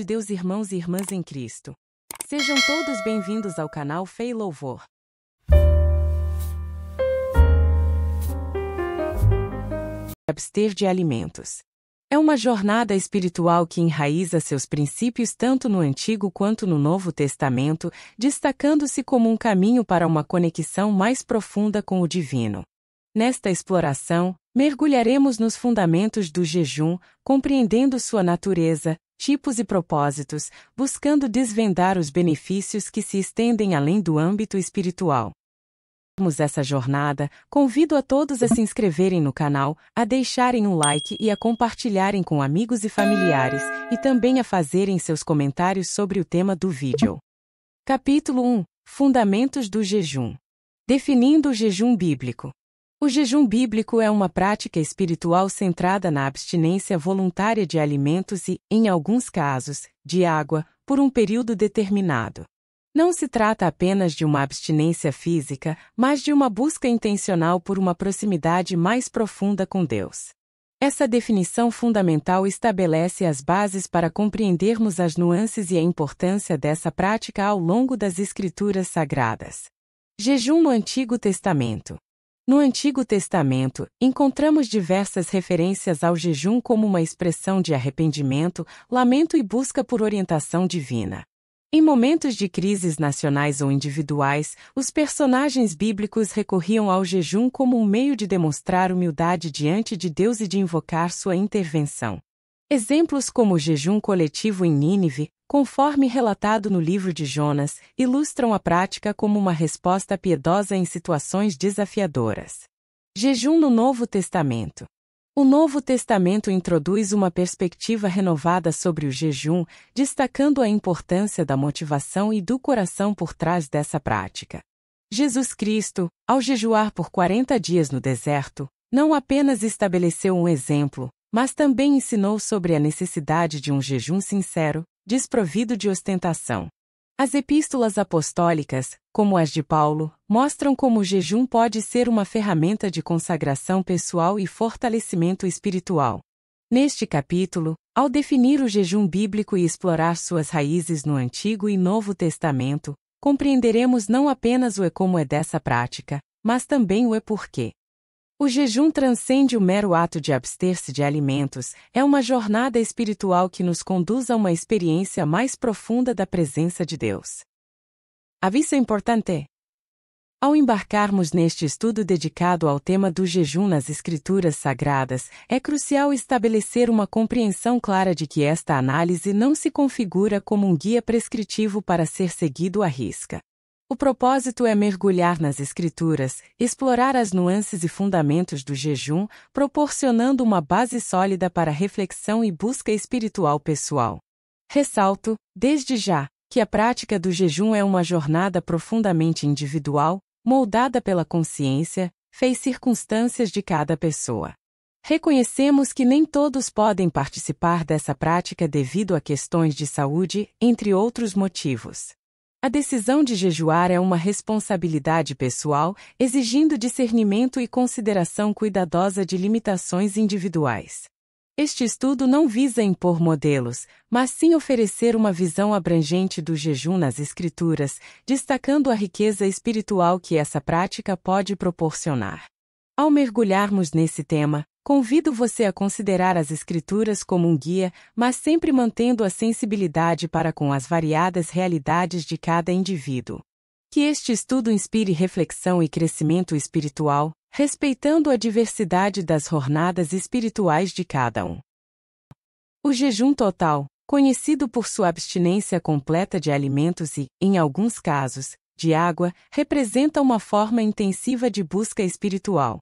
de Deus, irmãos e irmãs em Cristo. Sejam todos bem-vindos ao canal Fei Louvor. Abster de alimentos. É uma jornada espiritual que enraiza seus princípios tanto no Antigo quanto no Novo Testamento, destacando-se como um caminho para uma conexão mais profunda com o divino. Nesta exploração, mergulharemos nos fundamentos do jejum, compreendendo sua natureza, tipos e propósitos, buscando desvendar os benefícios que se estendem além do âmbito espiritual. Essa jornada, convido a todos a se inscreverem no canal, a deixarem um like e a compartilharem com amigos e familiares, e também a fazerem seus comentários sobre o tema do vídeo. Capítulo 1 Fundamentos do Jejum Definindo o Jejum Bíblico o jejum bíblico é uma prática espiritual centrada na abstinência voluntária de alimentos e, em alguns casos, de água, por um período determinado. Não se trata apenas de uma abstinência física, mas de uma busca intencional por uma proximidade mais profunda com Deus. Essa definição fundamental estabelece as bases para compreendermos as nuances e a importância dessa prática ao longo das Escrituras Sagradas. Jejum no Antigo Testamento no Antigo Testamento, encontramos diversas referências ao jejum como uma expressão de arrependimento, lamento e busca por orientação divina. Em momentos de crises nacionais ou individuais, os personagens bíblicos recorriam ao jejum como um meio de demonstrar humildade diante de Deus e de invocar sua intervenção. Exemplos como o jejum coletivo em Nínive, conforme relatado no livro de Jonas, ilustram a prática como uma resposta piedosa em situações desafiadoras. Jejum no Novo Testamento. O Novo Testamento introduz uma perspectiva renovada sobre o jejum, destacando a importância da motivação e do coração por trás dessa prática. Jesus Cristo, ao jejuar por 40 dias no deserto, não apenas estabeleceu um exemplo, mas também ensinou sobre a necessidade de um jejum sincero, desprovido de ostentação. As epístolas apostólicas, como as de Paulo, mostram como o jejum pode ser uma ferramenta de consagração pessoal e fortalecimento espiritual. Neste capítulo, ao definir o jejum bíblico e explorar suas raízes no Antigo e Novo Testamento, compreenderemos não apenas o e como é dessa prática, mas também o e porquê. O jejum transcende o mero ato de abster-se de alimentos, é uma jornada espiritual que nos conduz a uma experiência mais profunda da presença de Deus. Aviso importante: ao embarcarmos neste estudo dedicado ao tema do jejum nas Escrituras Sagradas, é crucial estabelecer uma compreensão clara de que esta análise não se configura como um guia prescritivo para ser seguido à risca. O propósito é mergulhar nas escrituras, explorar as nuances e fundamentos do jejum, proporcionando uma base sólida para reflexão e busca espiritual pessoal. Ressalto, desde já, que a prática do jejum é uma jornada profundamente individual, moldada pela consciência, fez circunstâncias de cada pessoa. Reconhecemos que nem todos podem participar dessa prática devido a questões de saúde, entre outros motivos. A decisão de jejuar é uma responsabilidade pessoal, exigindo discernimento e consideração cuidadosa de limitações individuais. Este estudo não visa impor modelos, mas sim oferecer uma visão abrangente do jejum nas Escrituras, destacando a riqueza espiritual que essa prática pode proporcionar. Ao mergulharmos nesse tema, Convido você a considerar as Escrituras como um guia, mas sempre mantendo a sensibilidade para com as variadas realidades de cada indivíduo. Que este estudo inspire reflexão e crescimento espiritual, respeitando a diversidade das jornadas espirituais de cada um. O jejum total, conhecido por sua abstinência completa de alimentos e, em alguns casos, de água, representa uma forma intensiva de busca espiritual.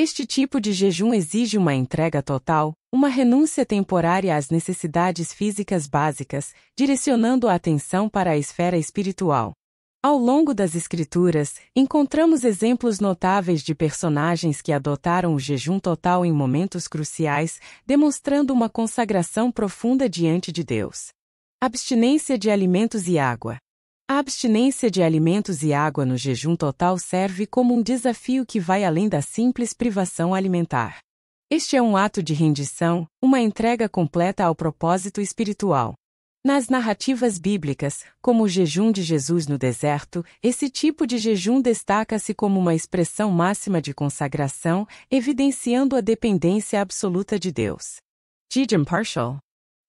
Este tipo de jejum exige uma entrega total, uma renúncia temporária às necessidades físicas básicas, direcionando a atenção para a esfera espiritual. Ao longo das Escrituras, encontramos exemplos notáveis de personagens que adotaram o jejum total em momentos cruciais, demonstrando uma consagração profunda diante de Deus. Abstinência de alimentos e água. A abstinência de alimentos e água no jejum total serve como um desafio que vai além da simples privação alimentar. Este é um ato de rendição, uma entrega completa ao propósito espiritual. Nas narrativas bíblicas, como o jejum de Jesus no deserto, esse tipo de jejum destaca-se como uma expressão máxima de consagração, evidenciando a dependência absoluta de Deus. Jejum Partial.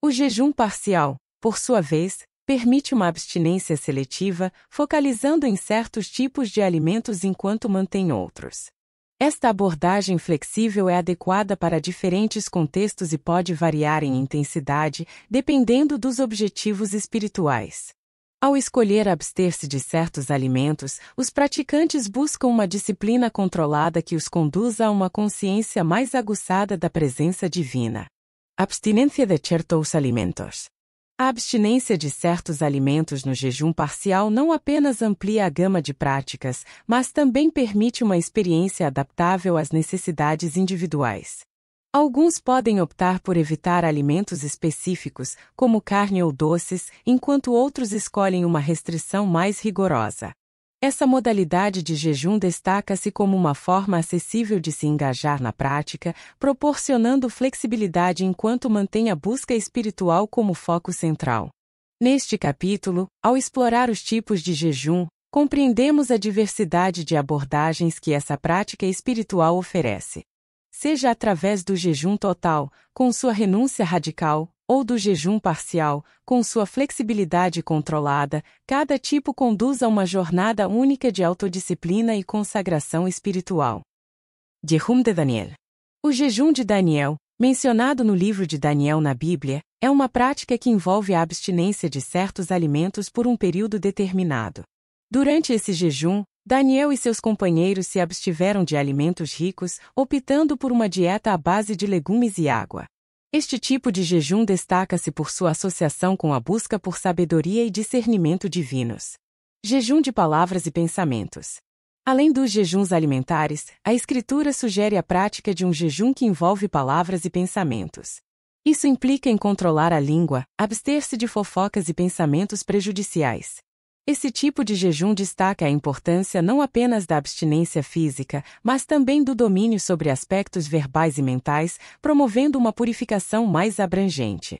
O jejum parcial, por sua vez, permite uma abstinência seletiva, focalizando em certos tipos de alimentos enquanto mantém outros. Esta abordagem flexível é adequada para diferentes contextos e pode variar em intensidade, dependendo dos objetivos espirituais. Ao escolher abster-se de certos alimentos, os praticantes buscam uma disciplina controlada que os conduza a uma consciência mais aguçada da presença divina. Abstinência de certos alimentos. A abstinência de certos alimentos no jejum parcial não apenas amplia a gama de práticas, mas também permite uma experiência adaptável às necessidades individuais. Alguns podem optar por evitar alimentos específicos, como carne ou doces, enquanto outros escolhem uma restrição mais rigorosa. Essa modalidade de jejum destaca-se como uma forma acessível de se engajar na prática, proporcionando flexibilidade enquanto mantém a busca espiritual como foco central. Neste capítulo, ao explorar os tipos de jejum, compreendemos a diversidade de abordagens que essa prática espiritual oferece. Seja através do jejum total, com sua renúncia radical, ou do jejum parcial, com sua flexibilidade controlada, cada tipo conduz a uma jornada única de autodisciplina e consagração espiritual. Jejum de Daniel. O jejum de Daniel, mencionado no livro de Daniel na Bíblia, é uma prática que envolve a abstinência de certos alimentos por um período determinado. Durante esse jejum, Daniel e seus companheiros se abstiveram de alimentos ricos, optando por uma dieta à base de legumes e água. Este tipo de jejum destaca-se por sua associação com a busca por sabedoria e discernimento divinos. Jejum de palavras e pensamentos. Além dos jejuns alimentares, a Escritura sugere a prática de um jejum que envolve palavras e pensamentos. Isso implica em controlar a língua, abster-se de fofocas e pensamentos prejudiciais, esse tipo de jejum destaca a importância não apenas da abstinência física, mas também do domínio sobre aspectos verbais e mentais, promovendo uma purificação mais abrangente.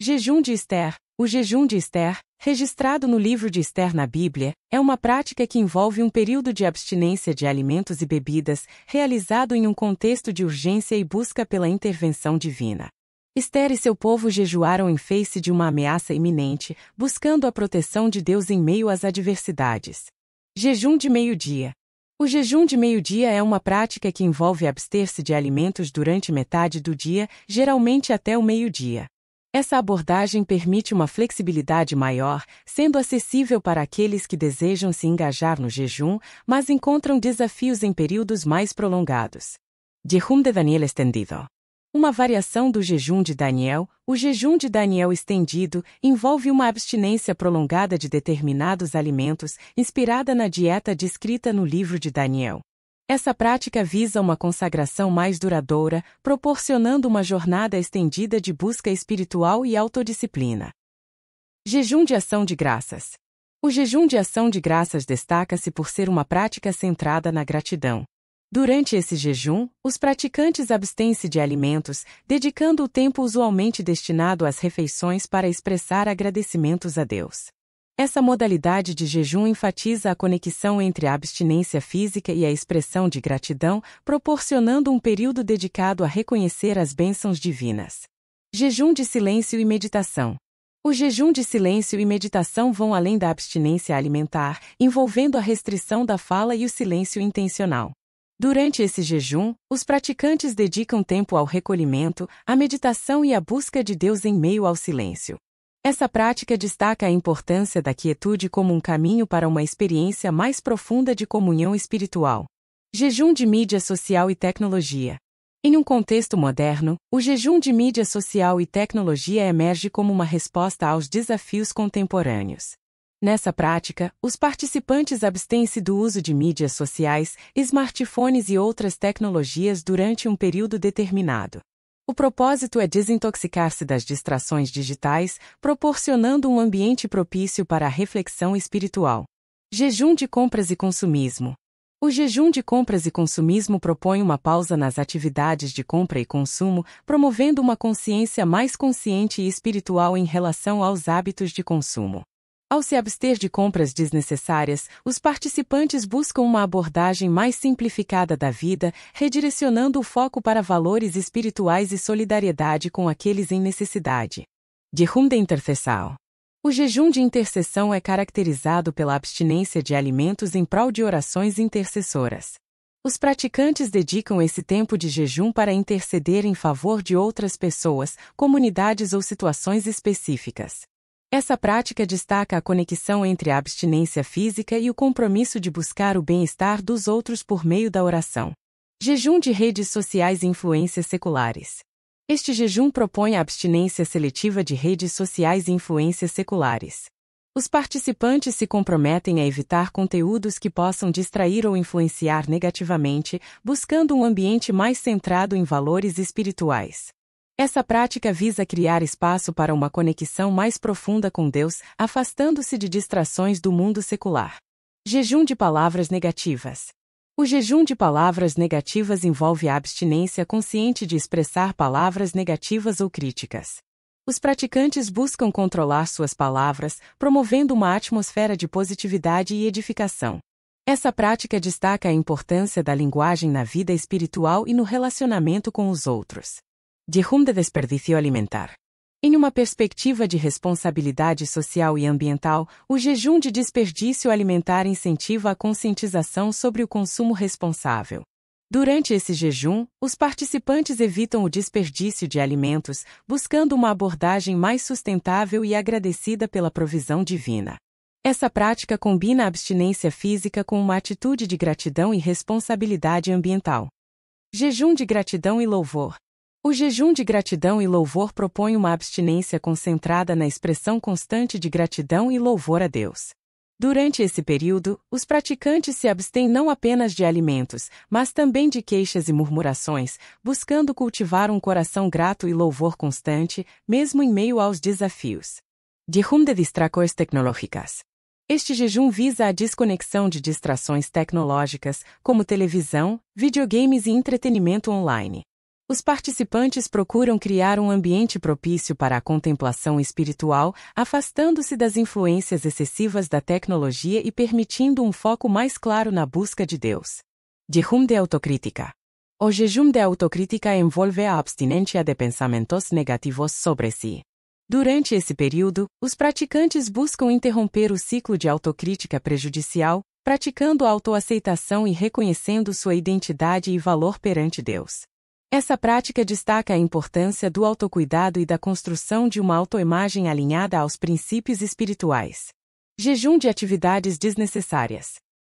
Jejum de Esther O jejum de Esther, registrado no livro de Esther na Bíblia, é uma prática que envolve um período de abstinência de alimentos e bebidas, realizado em um contexto de urgência e busca pela intervenção divina. Esther e seu povo jejuaram em face de uma ameaça iminente, buscando a proteção de Deus em meio às adversidades. Jejum de meio-dia. O jejum de meio-dia é uma prática que envolve abster-se de alimentos durante metade do dia, geralmente até o meio-dia. Essa abordagem permite uma flexibilidade maior, sendo acessível para aqueles que desejam se engajar no jejum, mas encontram desafios em períodos mais prolongados. Jejum de Daniel estendido. Uma variação do jejum de Daniel, o jejum de Daniel estendido, envolve uma abstinência prolongada de determinados alimentos, inspirada na dieta descrita no livro de Daniel. Essa prática visa uma consagração mais duradoura, proporcionando uma jornada estendida de busca espiritual e autodisciplina. Jejum de ação de graças. O jejum de ação de graças destaca-se por ser uma prática centrada na gratidão. Durante esse jejum, os praticantes abstêm-se de alimentos, dedicando o tempo usualmente destinado às refeições para expressar agradecimentos a Deus. Essa modalidade de jejum enfatiza a conexão entre a abstinência física e a expressão de gratidão, proporcionando um período dedicado a reconhecer as bênçãos divinas. Jejum de silêncio e meditação. O jejum de silêncio e meditação vão além da abstinência alimentar, envolvendo a restrição da fala e o silêncio intencional. Durante esse jejum, os praticantes dedicam tempo ao recolhimento, à meditação e à busca de Deus em meio ao silêncio. Essa prática destaca a importância da quietude como um caminho para uma experiência mais profunda de comunhão espiritual. Jejum de mídia social e tecnologia. Em um contexto moderno, o jejum de mídia social e tecnologia emerge como uma resposta aos desafios contemporâneos. Nessa prática, os participantes abstêm-se do uso de mídias sociais, smartphones e outras tecnologias durante um período determinado. O propósito é desintoxicar-se das distrações digitais, proporcionando um ambiente propício para a reflexão espiritual. Jejum de compras e consumismo. O jejum de compras e consumismo propõe uma pausa nas atividades de compra e consumo, promovendo uma consciência mais consciente e espiritual em relação aos hábitos de consumo. Ao se abster de compras desnecessárias, os participantes buscam uma abordagem mais simplificada da vida, redirecionando o foco para valores espirituais e solidariedade com aqueles em necessidade. De Rumda Intercessal. O jejum de intercessão é caracterizado pela abstinência de alimentos em prol de orações intercessoras. Os praticantes dedicam esse tempo de jejum para interceder em favor de outras pessoas, comunidades ou situações específicas. Essa prática destaca a conexão entre a abstinência física e o compromisso de buscar o bem-estar dos outros por meio da oração. Jejum de redes sociais e influências seculares. Este jejum propõe a abstinência seletiva de redes sociais e influências seculares. Os participantes se comprometem a evitar conteúdos que possam distrair ou influenciar negativamente, buscando um ambiente mais centrado em valores espirituais. Essa prática visa criar espaço para uma conexão mais profunda com Deus, afastando-se de distrações do mundo secular. Jejum de palavras negativas. O jejum de palavras negativas envolve a abstinência consciente de expressar palavras negativas ou críticas. Os praticantes buscam controlar suas palavras, promovendo uma atmosfera de positividade e edificação. Essa prática destaca a importância da linguagem na vida espiritual e no relacionamento com os outros de rum de desperdício alimentar. Em uma perspectiva de responsabilidade social e ambiental, o jejum de desperdício alimentar incentiva a conscientização sobre o consumo responsável. Durante esse jejum, os participantes evitam o desperdício de alimentos, buscando uma abordagem mais sustentável e agradecida pela provisão divina. Essa prática combina a abstinência física com uma atitude de gratidão e responsabilidade ambiental. Jejum de gratidão e louvor. O jejum de gratidão e louvor propõe uma abstinência concentrada na expressão constante de gratidão e louvor a Deus. Durante esse período, os praticantes se abstêm não apenas de alimentos, mas também de queixas e murmurações, buscando cultivar um coração grato e louvor constante, mesmo em meio aos desafios. Jejum de distrações tecnológicas. Este jejum visa a desconexão de distrações tecnológicas, como televisão, videogames e entretenimento online. Os participantes procuram criar um ambiente propício para a contemplação espiritual, afastando-se das influências excessivas da tecnologia e permitindo um foco mais claro na busca de Deus. Jejum de autocrítica. O jejum de autocrítica envolve a abstinência de pensamentos negativos sobre si. Durante esse período, os praticantes buscam interromper o ciclo de autocrítica prejudicial, praticando autoaceitação e reconhecendo sua identidade e valor perante Deus. Essa prática destaca a importância do autocuidado e da construção de uma autoimagem alinhada aos princípios espirituais. Jejum de atividades desnecessárias.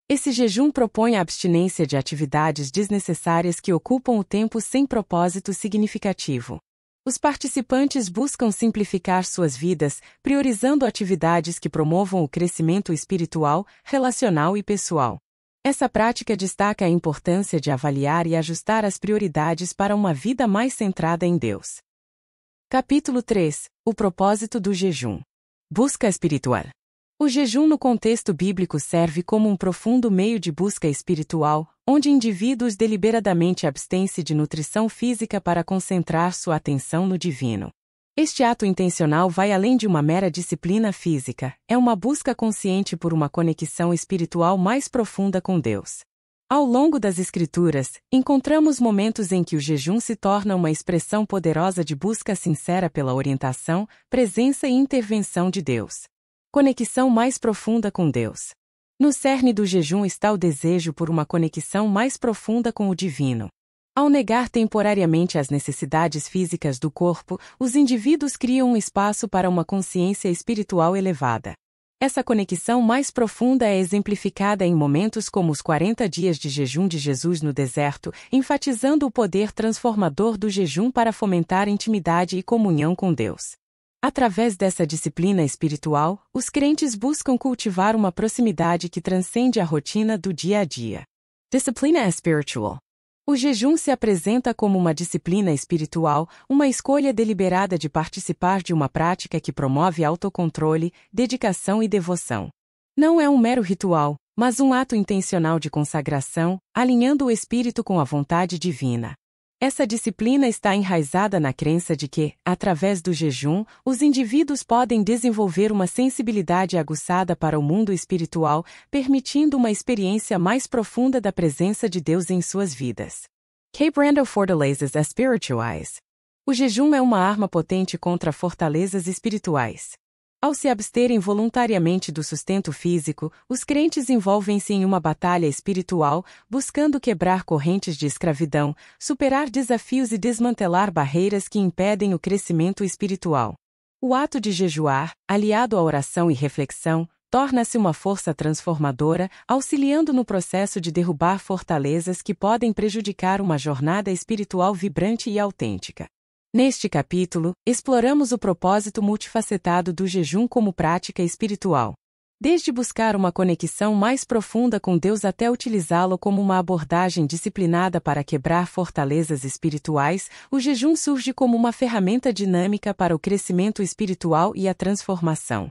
Esse jejum propõe a abstinência de atividades desnecessárias que ocupam o tempo sem propósito significativo. Os participantes buscam simplificar suas vidas, priorizando atividades que promovam o crescimento espiritual, relacional e pessoal. Essa prática destaca a importância de avaliar e ajustar as prioridades para uma vida mais centrada em Deus. Capítulo 3 O propósito do jejum. Busca espiritual. O jejum no contexto bíblico serve como um profundo meio de busca espiritual, onde indivíduos deliberadamente abstêm-se de nutrição física para concentrar sua atenção no divino. Este ato intencional vai além de uma mera disciplina física, é uma busca consciente por uma conexão espiritual mais profunda com Deus. Ao longo das Escrituras, encontramos momentos em que o jejum se torna uma expressão poderosa de busca sincera pela orientação, presença e intervenção de Deus. Conexão mais profunda com Deus. No cerne do jejum está o desejo por uma conexão mais profunda com o divino. Ao negar temporariamente as necessidades físicas do corpo, os indivíduos criam um espaço para uma consciência espiritual elevada. Essa conexão mais profunda é exemplificada em momentos como os 40 dias de jejum de Jesus no deserto, enfatizando o poder transformador do jejum para fomentar intimidade e comunhão com Deus. Através dessa disciplina espiritual, os crentes buscam cultivar uma proximidade que transcende a rotina do dia a dia. Disciplina espiritual é o jejum se apresenta como uma disciplina espiritual, uma escolha deliberada de participar de uma prática que promove autocontrole, dedicação e devoção. Não é um mero ritual, mas um ato intencional de consagração, alinhando o espírito com a vontade divina. Essa disciplina está enraizada na crença de que, através do jejum, os indivíduos podem desenvolver uma sensibilidade aguçada para o mundo espiritual, permitindo uma experiência mais profunda da presença de Deus em suas vidas. K. Brando Fortalezas Spirituais. O jejum é uma arma potente contra fortalezas espirituais. Ao se absterem voluntariamente do sustento físico, os crentes envolvem-se em uma batalha espiritual, buscando quebrar correntes de escravidão, superar desafios e desmantelar barreiras que impedem o crescimento espiritual. O ato de jejuar, aliado à oração e reflexão, torna-se uma força transformadora, auxiliando no processo de derrubar fortalezas que podem prejudicar uma jornada espiritual vibrante e autêntica. Neste capítulo, exploramos o propósito multifacetado do jejum como prática espiritual. Desde buscar uma conexão mais profunda com Deus até utilizá-lo como uma abordagem disciplinada para quebrar fortalezas espirituais, o jejum surge como uma ferramenta dinâmica para o crescimento espiritual e a transformação.